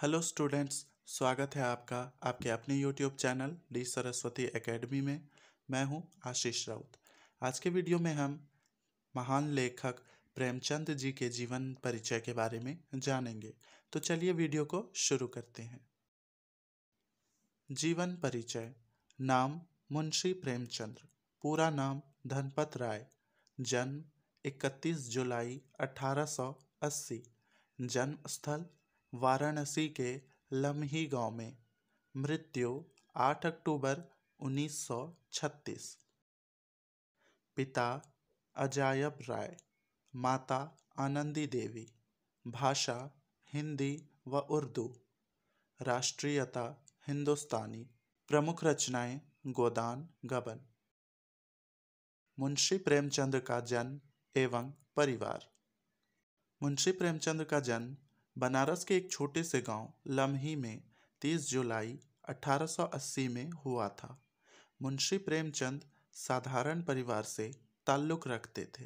hello students स्वागत है आपका आपके अपने YouTube channel D Saraswati academy में मैं हूं आशीष राउत आज के वीडियो में हम महान लेखक प्रेमचंद जी के जीवन परिचय के बारे में जानेंगे तो चलिए वीडियो को शुरू करते हैं जीवन परिचय नाम मुंशी प्रेमचंद्र पूरा नाम धनपत राय जन्म 31 जुलाई अठारह जन्म स्थल वाराणसी के लम्ही गांव में मृत्यु 8 अक्टूबर 1936 पिता अजायब राय माता आनंदी देवी भाषा हिंदी व उर्दू राष्ट्रीयता हिंदुस्तानी प्रमुख रचनाएं गोदान गबन मुंशी प्रेमचंद्र का जन्म एवं परिवार मुंशी प्रेमचंद्र का जन्म बनारस के एक छोटे से गांव लम्ही में 30 जुलाई 1880 में हुआ था मुंशी प्रेमचंद साधारण परिवार से ताल्लुक़ रखते थे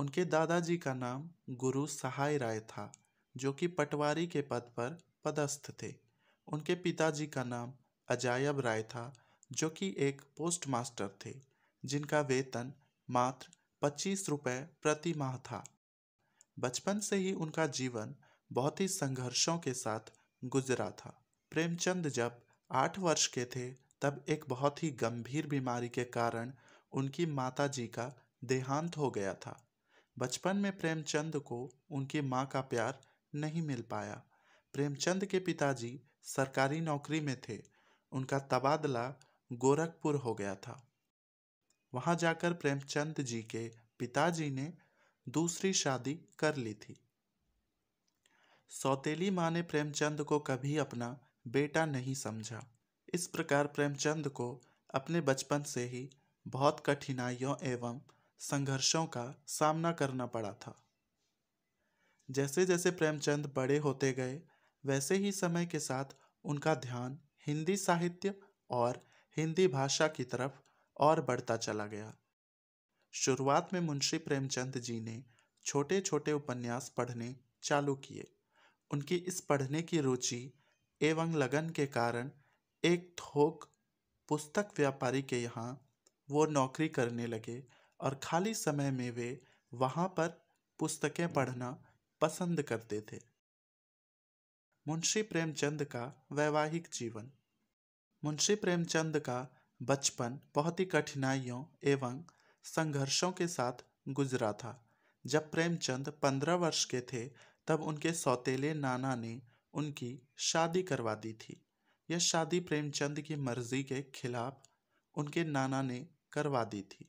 उनके दादाजी का नाम गुरु सहाय राय था जो कि पटवारी के पद पर पदस्थ थे उनके पिताजी का नाम अजायब राय था जो कि एक पोस्टमास्टर थे जिनका वेतन मात्र पच्चीस रुपये प्रति माह था बचपन से ही उनका जीवन बहुत ही संघर्षों के साथ गुजरा था प्रेमचंद जब आठ वर्ष के थे तब एक बहुत ही गंभीर बीमारी के कारण उनकी माता जी का देहांत हो गया था बचपन में प्रेमचंद को उनकी माँ का प्यार नहीं मिल पाया प्रेमचंद के पिताजी सरकारी नौकरी में थे उनका तबादला गोरखपुर हो गया था वहाँ जाकर प्रेमचंद जी के पिताजी ने दूसरी शादी कर ली थी सौतेली माँ ने प्रेमचंद को कभी अपना बेटा नहीं समझा इस प्रकार प्रेमचंद को अपने बचपन से ही बहुत कठिनाइयों एवं संघर्षों का सामना करना पड़ा था जैसे जैसे प्रेमचंद बड़े होते गए वैसे ही समय के साथ उनका ध्यान हिंदी साहित्य और हिंदी भाषा की तरफ और बढ़ता चला गया शुरुआत में मुंशी प्रेमचंद जी ने छोटे छोटे उपन्यास पढ़ने चालू किए उनकी इस पढ़ने की रुचि एवं लगन के कारण एक थोक पुस्तक व्यापारी के यहाँ वो नौकरी करने लगे और खाली समय में वे वहाँ पर पुस्तकें पढ़ना पसंद करते थे मुंशी प्रेमचंद का वैवाहिक जीवन मुंशी प्रेमचंद का बचपन बहुत ही कठिनाइयों एवं संघर्षों के साथ गुजरा था जब प्रेमचंद पंद्रह वर्ष के थे तब उनके सौतेले नाना ने उनकी शादी करवा दी थी यह शादी प्रेमचंद की मर्जी के खिलाफ उनके नाना ने करवा दी थी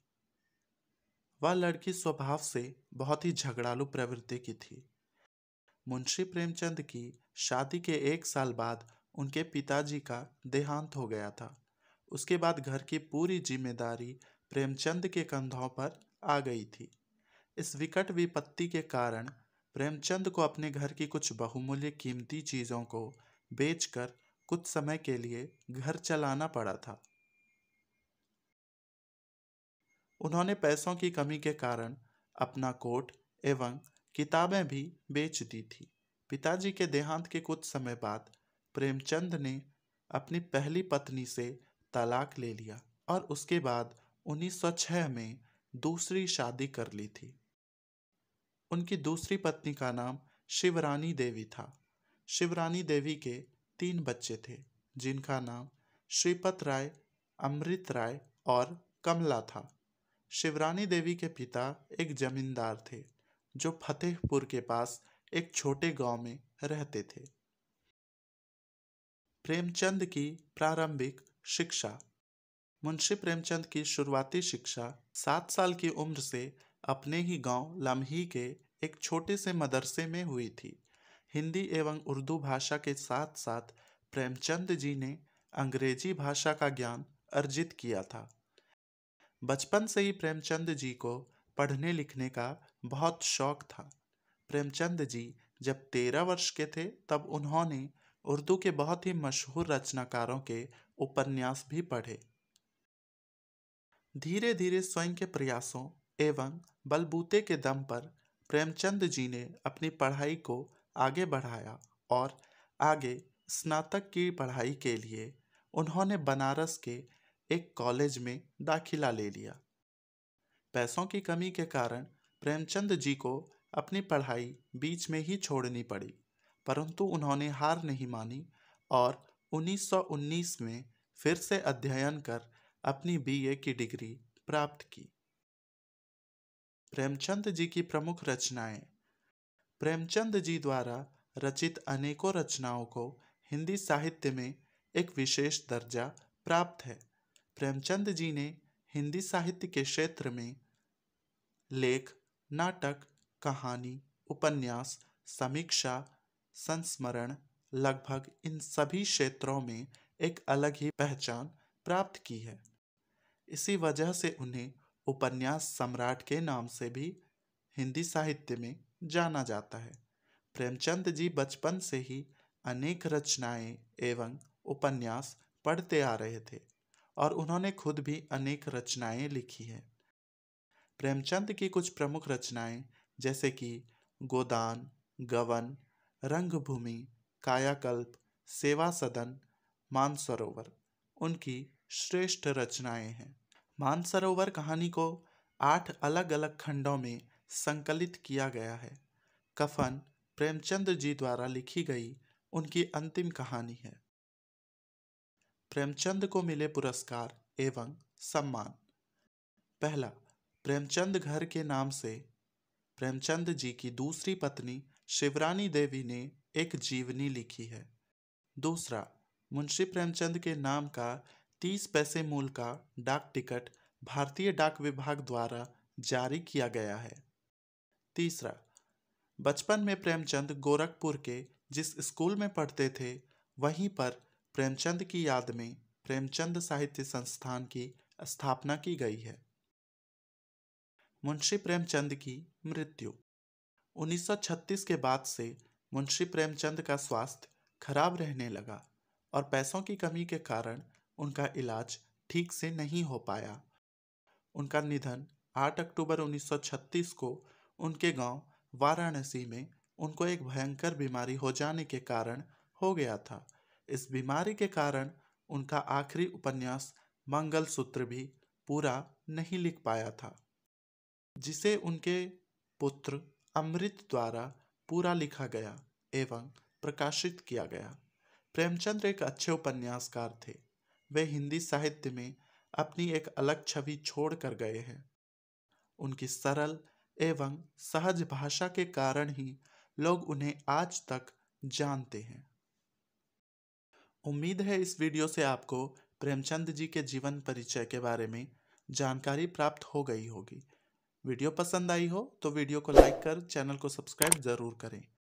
वह लड़की स्वभाव से बहुत ही झगड़ालू प्रवृत्ति की थी मुंशी प्रेमचंद की शादी के एक साल बाद उनके पिताजी का देहांत हो गया था उसके बाद घर की पूरी जिम्मेदारी प्रेमचंद के कंधों पर आ गई थी इस विकट विपत्ति के कारण प्रेमचंद को अपने घर की कुछ बहुमूल्य कीमती चीज़ों को बेचकर कुछ समय के लिए घर चलाना पड़ा था उन्होंने पैसों की कमी के कारण अपना कोट एवं किताबें भी बेच दी थी पिताजी के देहांत के कुछ समय बाद प्रेमचंद ने अपनी पहली पत्नी से तलाक ले लिया और उसके बाद 1906 में दूसरी शादी कर ली थी उनकी दूसरी पत्नी का नाम शिवरानी देवी था शिवरानी देवी के तीन बच्चे थे जिनका नाम श्रीपत राय अमृत राय और कमला था शिवरानी देवी के पिता एक जमींदार थे जो फतेहपुर के पास एक छोटे गांव में रहते थे प्रेमचंद की प्रारंभिक शिक्षा मुंशी प्रेमचंद की शुरुआती शिक्षा सात साल की उम्र से अपने ही गांव लम्ही के एक छोटे से मदरसे में हुई थी हिंदी एवं उर्दू भाषा के साथ साथ प्रेमचंद जी ने अंग्रेजी भाषा का ज्ञान अर्जित किया था बचपन से ही प्रेमचंद जी को पढ़ने लिखने का बहुत शौक था प्रेमचंद जी जब तेरह वर्ष के थे तब उन्होंने उर्दू के बहुत ही मशहूर रचनाकारों के उपन्यास भी पढ़े धीरे धीरे स्वयं के प्रयासों एवं बलबूते के दम पर प्रेमचंद जी ने अपनी पढ़ाई को आगे बढ़ाया और आगे स्नातक की पढ़ाई के लिए उन्होंने बनारस के एक कॉलेज में दाखिला ले लिया पैसों की कमी के कारण प्रेमचंद जी को अपनी पढ़ाई बीच में ही छोड़नी पड़ी परंतु उन्होंने हार नहीं मानी और 1919 में फिर से अध्ययन कर अपनी बीए की डिग्री प्राप्त की प्रेमचंद जी की प्रमुख रचनाएं प्रेमचंद जी द्वारा रचित अनेकों रचनाओं को हिंदी साहित्य में एक विशेष दर्जा प्राप्त है प्रेमचंद जी ने हिंदी साहित्य के क्षेत्र में लेख नाटक कहानी उपन्यास समीक्षा संस्मरण लगभग इन सभी क्षेत्रों में एक अलग ही पहचान प्राप्त की है इसी वजह से उन्हें उपन्यास सम्राट के नाम से भी हिंदी साहित्य में जाना जाता है प्रेमचंद जी बचपन से ही अनेक रचनाएं एवं उपन्यास पढ़ते आ रहे थे और उन्होंने खुद भी अनेक रचनाएं लिखी हैं प्रेमचंद की कुछ प्रमुख रचनाएं जैसे कि गोदान गवन रंगभूमि कायाकल्प सेवा सदन मानसरोवर उनकी श्रेष्ठ रचनाएं हैं मानसरोवर कहानी को आठ अलग अलग खंडों में संकलित किया गया है कफन प्रेमचंद जी द्वारा लिखी गई उनकी अंतिम कहानी है प्रेमचंद को मिले पुरस्कार एवं सम्मान पहला प्रेमचंद घर के नाम से प्रेमचंद जी की दूसरी पत्नी शिवरानी देवी ने एक जीवनी लिखी है दूसरा मुंशी प्रेमचंद के नाम का तीस पैसे मूल का डाक टिकट भारतीय डाक विभाग द्वारा जारी किया गया है तीसरा बचपन में प्रेमचंद गोरखपुर के जिस स्कूल में पढ़ते थे वहीं पर प्रेमचंद की याद में प्रेमचंद साहित्य संस्थान की स्थापना की गई है मुंशी प्रेमचंद की मृत्यु 1936 के बाद से मुंशी प्रेमचंद का स्वास्थ्य खराब रहने लगा और पैसों की कमी के कारण उनका इलाज ठीक से नहीं हो पाया उनका निधन 8 अक्टूबर 1936 को उनके गांव वाराणसी में उनको एक भयंकर बीमारी हो जाने के कारण हो गया था इस बीमारी के कारण उनका आखिरी उपन्यास मंगल सूत्र भी पूरा नहीं लिख पाया था जिसे उनके पुत्र अमृत द्वारा पूरा लिखा गया एवं प्रकाशित किया गया प्रेमचंद्र एक अच्छे उपन्यासकार थे वे हिंदी साहित्य में अपनी एक अलग छवि छोड़ कर गए हैं उनकी सरल एवं सहज भाषा के कारण ही लोग उन्हें आज तक जानते हैं उम्मीद है इस वीडियो से आपको प्रेमचंद जी के जीवन परिचय के बारे में जानकारी प्राप्त हो गई होगी वीडियो पसंद आई हो तो वीडियो को लाइक कर चैनल को सब्सक्राइब जरूर करें